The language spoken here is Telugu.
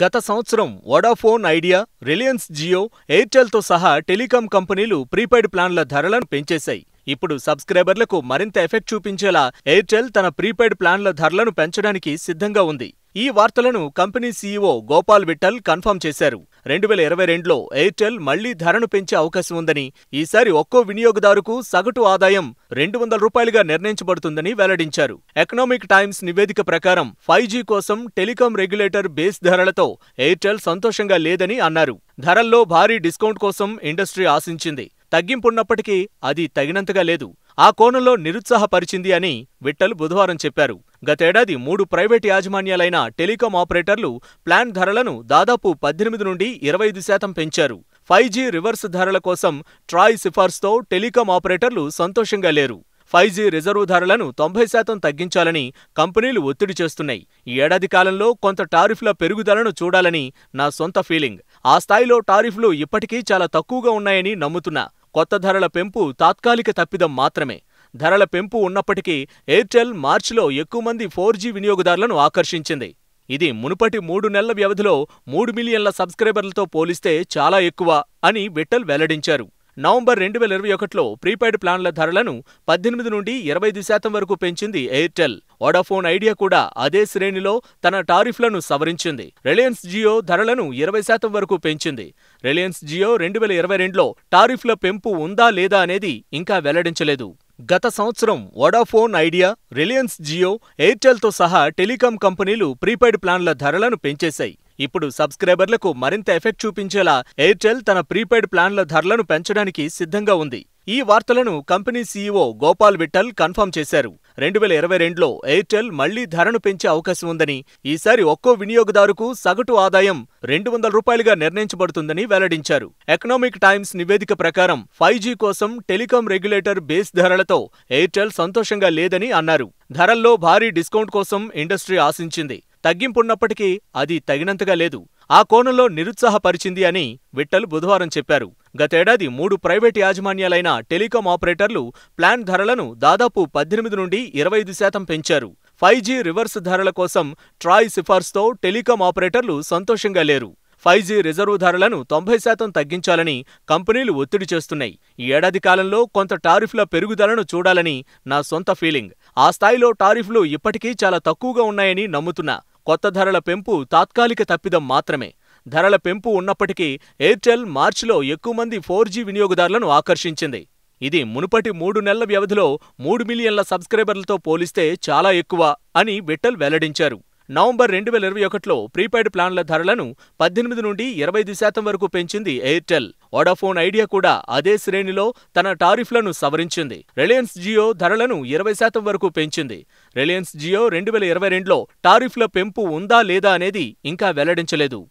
గత సంవత్సరం వొడాఫోన్ ఐడియా రిలయన్స్ జియో ఎయిర్టెల్తో సహా టెలికాం కంపెనీలు ప్రీపెయిడ్ ప్లాన్ల ధరలను పెంచేశాయి ఇప్పుడు సబ్స్క్రైబర్లకు మరింత ఎఫెక్ట్ చూపించేలా ఎయిర్టెల్ తన ప్రీపెయిడ్ ప్లాన్ల ధరలను పెంచడానికి సిద్ధంగా ఉంది ఈ వార్తలను company CEO Gopal Vittal confirm చేశారు రెండు వేల ఇరవై రెండులో ఎయిర్టెల్ మళ్లీ ధరను పెంచే అవకాశం ఉందని ఈసారి ఒక్కో వినియోగదారుకు సగటు ఆదాయం రెండు వందల రూపాయలుగా నిర్ణయించబడుతుందని వెల్లడించారు ఎకనామిక్ టైమ్స్ నివేదిక ప్రకారం ఫైవ్ జీ కోసం టెలికాం రెగ్యులేటర్ బేస్ ధరలతో ఎయిర్టెల్ సంతోషంగా లేదని అన్నారు ధరల్లో భారీ డిస్కౌంట్ కోసం ఇండస్ట్రీ ఆశించింది తగ్గింపున్నప్పటికీ అది తగినంతగా లేదు ఆ కోణంలో నిరుత్సాహపరిచింది అని విట్టలు బుధవారం చెప్పారు గతేడాది మూడు ప్రైవేటు యాజమాన్యాలైన టెలికాం ఆపరేటర్లు ప్లాన్ ధరలను దాదాపు పద్దెనిమిది నుండి ఇరవై ఐదు శాతం పెంచారు ఫైవ్ జీ రివర్స్ ధరల కోసం ట్రాయ్ సిఫార్సుతో టెలికాం ఆపరేటర్లు సంతోషంగా లేరు ఫైవ్ జీ రిజర్వ్ ధరలను తొంభై శాతం తగ్గించాలని కంపెనీలు ఒత్తిడి చేస్తున్నాయి ఈ ఏడాది కాలంలో కొంత టారిఫ్ల పెరుగుదలను చూడాలని నా సొంత ఫీలింగ్ ఆ స్థాయిలో టారిఫ్లు ఇప్పటికీ చాలా తక్కువగా ఉన్నాయని నమ్ముతున్నా కొత్త ధరల పెంపు తాత్కాలిక తప్పిదం మాత్రమే ధరల పెంపు ఉన్నప్పటికీ ఎయిర్టెల్ మార్చిలో ఎక్కువ మంది ఫోర్ జీ వినియోగదారులను ఆకర్షించింది ఇది మునుపటి మూడు నెలల వ్యవధిలో మూడు మిలియన్ల సబ్స్క్రైబర్లతో పోలిస్తే చాలా ఎక్కువ అని విట్టల్ వెల్లడించారు నవంబర్ రెండు వేల ఇరవై ఒకటిలో ప్రీపెయిడ్ ప్లాన్ల ధరలను పద్దెనిమిది నుండి ఇరవై ఐదు శాతం వరకు పెంచింది ఎయిర్టెల్ వోడాఫోన్ ఐడియా కూడా అదే శ్రేణిలో తన టారిఫ్లను సవరించింది రిలయన్స్ జియో ధరలను ఇరవై శాతం వరకు పెంచింది రిలయన్స్ జియో రెండు వేల ఇరవై రెండులో టారిఫ్ల పెంపు ఉందా లేదా అనేది ఇంకా వెల్లడించలేదు గత సంవత్సరం వోడాఫోన్ ఐడియా రిలయన్స్ జియో ఎయిర్టెల్తో సహా టెలికాం కంపెనీలు ప్రీపెయిడ్ ప్లాన్ల ధరలను పెంచేశాయి ఇప్పుడు సబ్స్క్రైబర్లకు మరింత ఎఫెక్ట్ చూపించేలా ఎయిర్టెల్ తన ప్రీపెయిడ్ ప్లాన్ల ధరలను పెంచడానికి సిద్ధంగా ఉంది ఈ వార్తలను company CEO Gopal Vittal confirm చేశారు రెండు వేల ఇరవై రెండులో ఎయిర్టెల్ మళ్లీ ధరను పెంచే అవకాశం ఉందని ఈసారి ఒక్కో వినియోగదారుకు సగటు ఆదాయం రెండు వందల రూపాయలుగా నిర్ణయించబడుతుందని వెల్లడించారు ఎకనామిక్ టైమ్స్ నివేదిక ప్రకారం ఫైవ్ జీ కోసం టెలికాం రెగ్యులేటర్ బేస్ ధరలతో ఎయిర్టెల్ సంతోషంగా లేదని అన్నారు ధరల్లో భారీ డిస్కౌంట్ కోసం ఇండస్ట్రీ ఆశించింది తగ్గింపున్నప్పటికీ అది తగినంతగా లేదు ఆ కోణంలో నిరుత్సాహపరిచింది అని విట్టలు బుధవారం చెప్పారు గతేడాది మూడు ప్రైవేటు యాజమాన్యాలైన టెలికాం ఆపరేటర్లు ప్లాన్ ధరలను దాదాపు పద్దెనిమిది నుండి ఇరవై ఐదు శాతం పెంచారు ఫైవ్ జీ రివర్స్ ధరల కోసం ట్రాయ్ సిఫార్సుతో టెలికాం ఆపరేటర్లు సంతోషంగా లేరు ఫైవ్ జీ రిజర్వు ధరలను తొంభై శాతం తగ్గించాలని కంపెనీలు ఒత్తిడి చేస్తున్నాయి ఈ ఏడాది కాలంలో కొంత టారిఫ్ల పెరుగుదలను చూడాలని నా సొంత ఫీలింగ్ ఆ స్థాయిలో టారిఫ్లు ఇప్పటికీ చాలా తక్కువగా ఉన్నాయని నమ్ముతున్నా కొత్త ధరల పెంపు తాత్కాలిక తప్పిదం మాత్రమే ధరల పెంపు ఉన్నప్పటికీ ఎయిర్టెల్ మార్చిలో ఎక్కువ మంది ఫోర్ జీ వినియోగదారులను ఆకర్షించింది ఇది మునుపటి మూడు నెలల వ్యవధిలో మూడు మిలియన్ల సబ్స్క్రైబర్లతో పోలిస్తే చాలా ఎక్కువ అని విట్టల్ వెల్లడించారు నవంబర్ రెండు వేల ఇరవై ఒకటిలో ప్రీపెయిడ్ ప్లాన్ల ధరలను పద్దెనిమిది నుండి ఇరవై ఐదు శాతం వరకు పెంచింది ఎయిర్టెల్ వడాఫోన్ ఐడియా కూడా అదే శ్రేణిలో తన టారిఫ్లను సవరించింది రిలయన్స్ జియో ధరలను ఇరవై శాతం వరకు పెంచింది రిలయన్స్ జియో రెండు వేల ఇరవై రెండులో టారిఫ్ల పెంపు ఉందా లేదా అనేది ఇంకా వెల్లడించలేదు